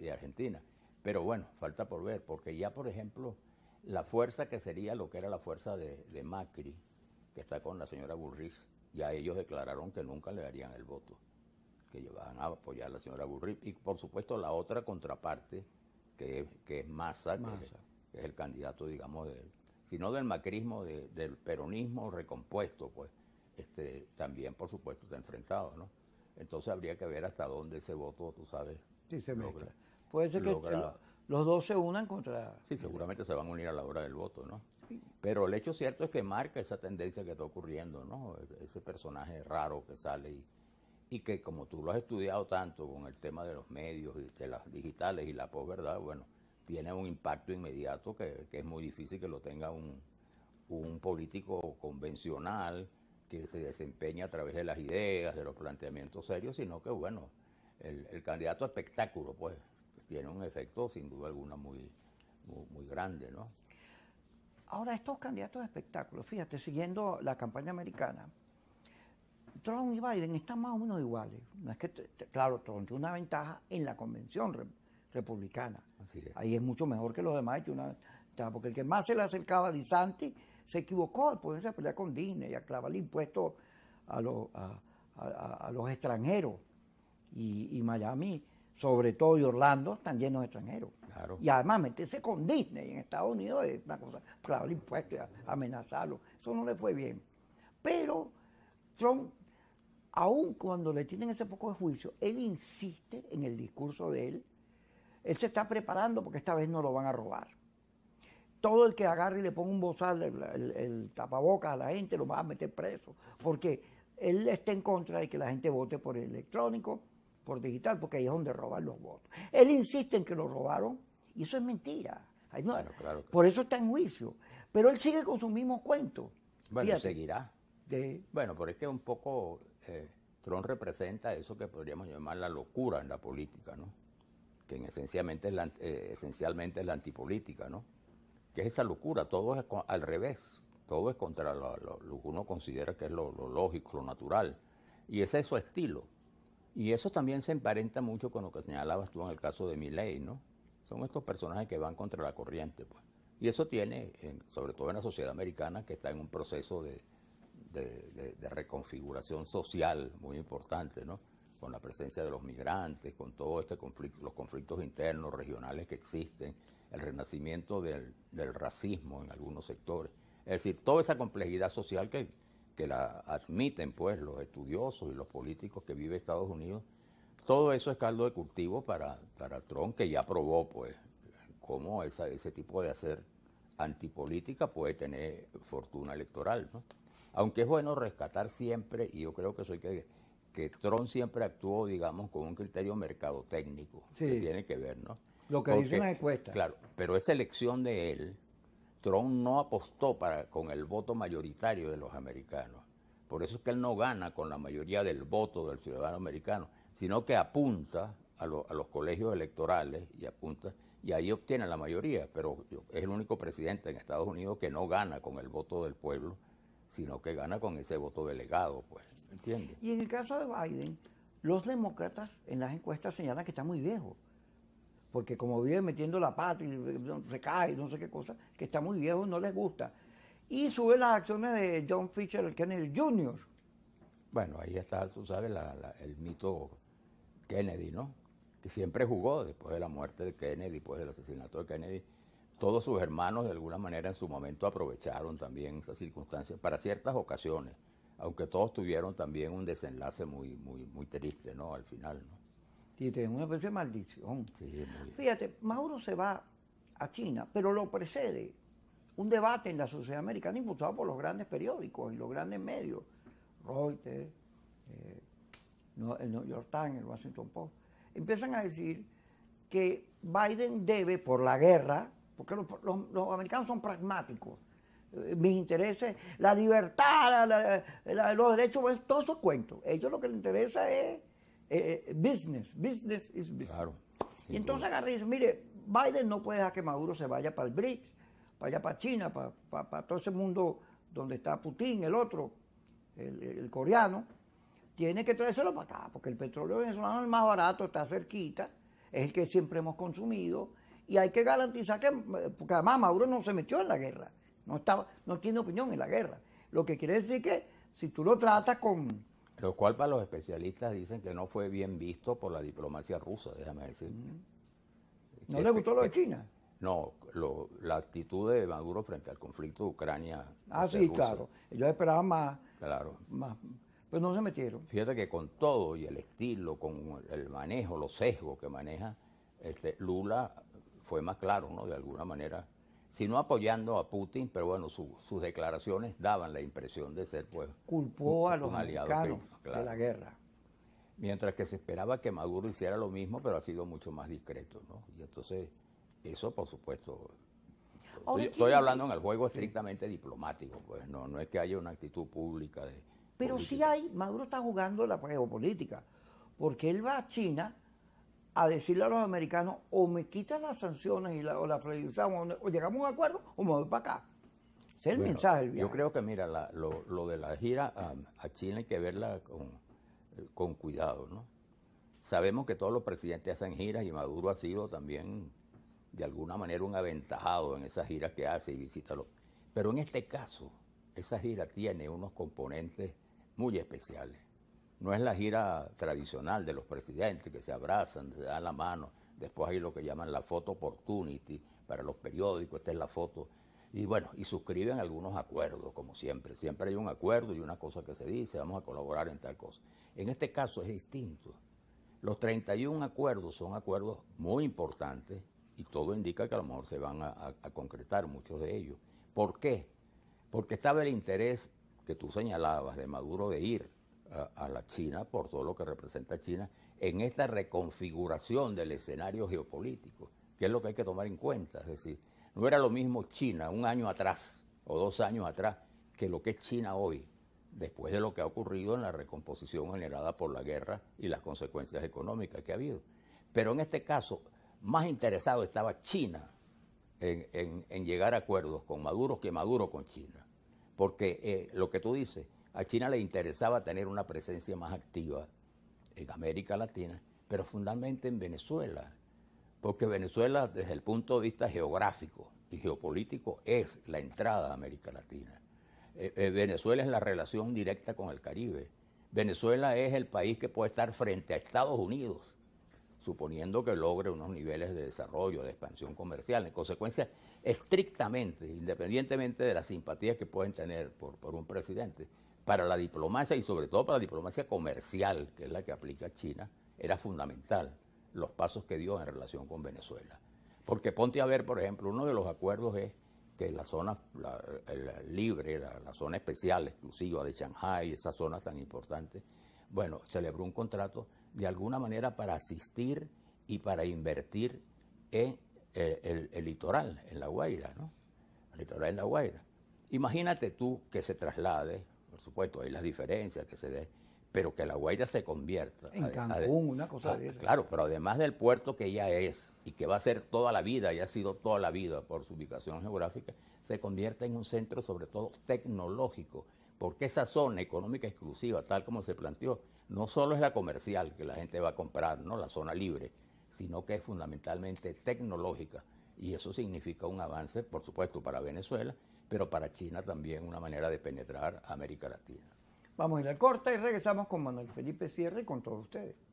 de Argentina. Pero bueno, falta por ver, porque ya, por ejemplo, la fuerza que sería lo que era la fuerza de, Macri, que está con la señora Bullrich, ya ellos declararon que nunca le darían el voto, que llevaban a apoyar a la señora Bullrich. Y por supuesto la otra contraparte, que, es Massa, Que, es, el candidato, digamos, de, sino del macrismo, del peronismo recompuesto, pues, este, también, por supuesto, está enfrentado, ¿no? Entonces habría que ver hasta dónde ese voto, tú sabes. Logra. Puede ser que los dos se unan contra... Sí, seguramente se van a unir a la hora del voto, ¿no? Pero el hecho cierto es que marca esa tendencia que está ocurriendo, ¿no? Ese personaje raro que sale y, que como tú lo has estudiado tanto con el tema de los medios y de las digitales y la posverdad, bueno, tiene un impacto inmediato que, es muy difícil que lo tenga un, político convencional que se desempeña a través de las ideas, de los planteamientos serios, sino que, bueno, el, candidato espectáculo, pues, tiene un efecto sin duda alguna muy, muy, grande, ¿no? Ahora, estos candidatos de espectáculos, fíjate, siguiendo la campaña americana, Trump y Biden están más o menos iguales. claro, Trump tiene una ventaja en la convención republicana. Ahí es mucho mejor que los demás. porque el que más se le acercaba a se equivocó al ponerse a pelear con Disney y a el impuesto a, los extranjeros. y Miami sobre todo y Orlando, están llenos de extranjeros. Y además meterse con Disney en Estados Unidos es una cosa, claro, el impuesto, amenazarlo, eso no le fue bien. Pero Trump, aun cuando le tienen ese poco de juicio, él insiste en el discurso de él, él se está preparando porque esta vez no lo van a robar. Todo el que agarre y le ponga un bozal, el, tapabocas a la gente, lo va a meter preso, porque él está en contra de que la gente vote por el electrónico, por digital, porque ahí es donde roban los votos. Él insiste en que lo robaron y eso es mentira. claro Por eso está en juicio. Pero él sigue con su mismo cuento Bueno, seguirá. Bueno, pero es que un poco Tron eh, Trump representa eso que podríamos llamar la locura en la política, ¿no? Que eh, esencialmente es la, antipolítica, ¿no? Que es esa locura, todo es al revés, todo es contra lo, lo, que uno considera que es lo, lo lógico, lo natural. Y ese es su estilo. Y eso también se emparenta mucho con lo que señalabas tú en el caso de Milley, ¿no? Son estos personajes que van contra la corriente, pues. Y eso tiene, sobre todo en la sociedad americana, que está en un proceso de, reconfiguración social muy importante, ¿no? Con la presencia de los migrantes, con todo este conflicto, los conflictos internos, regionales que existen, el renacimiento del, del racismo en algunos sectores. Es decir, toda esa complejidad social que, que la admiten pues los estudiosos y los políticos que vive Estados Unidos, todo eso es caldo de cultivo para, para Trump, que ya probó pues cómo esa, ese tipo de hacer antipolítica puede tener fortuna electoral. Aunque es bueno rescatar siempre, y yo creo que soy que, que Trump siempre actuó, digamos, con un criterio mercadotécnico, que tiene que ver, ¿no? Lo que dice una encuesta. Claro, pero esa elección de él Trump no apostó para, con el voto mayoritario de los americanos. Por eso es que él no gana con la mayoría del voto del ciudadano americano, sino que apunta a, los colegios electorales y apunta, y ahí obtiene la mayoría, pero es el único presidente en Estados Unidos que no gana con el voto del pueblo, sino que gana con ese voto delegado, pues, ¿entiendes? Y en el caso de Biden, los demócratas en las encuestas señalan que está muy viejo porque como vive metiendo la patria, eh, se cae, no sé qué cosa, que está muy viejo, no les gusta. Y sube las acciones de John Fisher Kennedy Jr. Bueno, ahí está, tú sabes, el mito Kennedy, ¿no? Que siempre jugó después de la muerte de Kennedy, después del asesinato de Kennedy. Todos sus hermanos, de alguna manera, en su momento aprovecharon también esas circunstancias para ciertas ocasiones, aunque todos tuvieron también un desenlace muy, muy, muy triste, ¿no? Al final, ¿no? Y una especie de maldición. Fíjate, Mauro se va a China, pero lo precede un debate en la sociedad americana impulsado por los grandes periódicos y los grandes medios, Reuters, eh, el New York Times, el Washington Post, empiezan a decir que Biden debe, por la guerra, porque los, americanos son pragmáticos, eh, mis intereses, la libertad, los derechos, todo eso cuento. Ellos lo que les interesa es eh, eh, business, business is business. Y entonces agarré y dice, mire, Biden no puede dejar que Maduro se vaya para el BRICS, vaya para China, para, todo ese mundo donde está Putin, el otro, el, coreano. Tiene que traérselo para acá, porque el petróleo venezolano es más barato, está cerquita, es el que siempre hemos consumido, y hay que garantizar que, porque además Maduro no se metió en la guerra, no, estaba, no tiene opinión en la guerra. Lo que quiere decir que si tú lo tratas con, lo cual para los especialistas dicen que no fue bien visto por la diplomacia rusa, déjame decir. Mm. Mm. ¿No le este, gustó lo de eh, China? No, la actitud de Maduro frente al conflicto de Ucrania. Ah, sí, claro. Ellos esperaban más. Claro. Más, pero pues no se metieron. Fíjate que con todo y el estilo, con el manejo, los sesgos que maneja, este, Lula fue más claro, ¿no? De alguna manera sino apoyando a Putin, pero bueno, sus declaraciones daban la impresión de ser pues... Culpó a los aliados de la guerra. Mientras que se esperaba que Maduro hiciera lo mismo, pero ha sido mucho más discreto, ¿no? Y entonces, eso por supuesto... Estoy, hablando en el juego estrictamente diplomático, pues no, no es que haya una actitud pública de... Pero sí hay, Maduro está jugando la geopolítica, porque él va a China a decirle a los americanos o me quitan las sanciones y la, o la o llegamos a un acuerdo o me voy para acá. Ese es el mensaje Yo creo que, mira, lo, de la gira a, Chile hay que verla con, con cuidado, ¿no? Sabemos que todos los presidentes hacen giras y Maduro ha sido también, de alguna manera, un aventajado en esas giras que hace y visita los... Pero en este caso, esa gira tiene unos componentes muy especiales no es la gira tradicional de los presidentes que se abrazan, se dan la mano, después hay lo que llaman la foto opportunity para los periódicos, esta es la foto. Y bueno, y suscriben algunos acuerdos, como siempre. Siempre hay un acuerdo y una cosa que se dice, vamos a colaborar en tal cosa. En este caso es distinto. Los 31 acuerdos son acuerdos muy importantes y todo indica que a lo mejor se van a, a concretar muchos de ellos. ¿Por qué? Porque estaba el interés que tú señalabas de Maduro de ir a, la China por todo lo que representa China en esta reconfiguración del escenario geopolítico, que es lo que hay que tomar en cuenta. Es decir, no era lo mismo China un año atrás o dos años atrás que lo que es China hoy, después de lo que ha ocurrido en la recomposición generada por la guerra y las consecuencias económicas que ha habido. Pero en este caso, más interesado estaba China en, en, llegar a acuerdos con Maduro que Maduro con China. Porque eh, lo que tú dices, a China le interesaba tener una presencia más activa en América Latina, pero fundamentalmente en Venezuela, porque Venezuela desde el punto de vista geográfico y geopolítico es la entrada a América Latina. Eh, eh, Venezuela es la relación directa con el Caribe. Venezuela es el país que puede estar frente a Estados Unidos, suponiendo que logre unos niveles de desarrollo, de expansión comercial. En consecuencia, estrictamente, independientemente de las simpatías que pueden tener por, por un presidente, para la diplomacia y sobre todo para la diplomacia comercial, que es la que aplica China, era fundamental los pasos que dio en relación con Venezuela. Porque ponte a ver, por ejemplo, uno de los acuerdos es que la zona libre, la, zona especial, exclusiva de Shanghai, esa zona tan importante, bueno, celebró un contrato de alguna manera para asistir y para invertir en eh, el, litoral, en La Guaira, ¿no? El litoral en La Guaira. Imagínate tú que se traslade por supuesto, hay las diferencias que se den, pero que La Guaira se convierta. En Cancún, una cosa de eso. Claro, pero además del puerto que ya es y que va a ser toda la vida, ya ha sido toda la vida por su ubicación geográfica, se convierte en un centro sobre todo tecnológico, porque esa zona económica exclusiva, tal como se planteó, no solo es la comercial que la gente va a comprar, ¿no? la zona libre, sino que es fundamentalmente tecnológica. Y eso significa un avance, por supuesto, para Venezuela, pero para China también una manera de penetrar a América Latina. Vamos a ir al corte y regresamos con Manuel Felipe Sierra y con todos ustedes.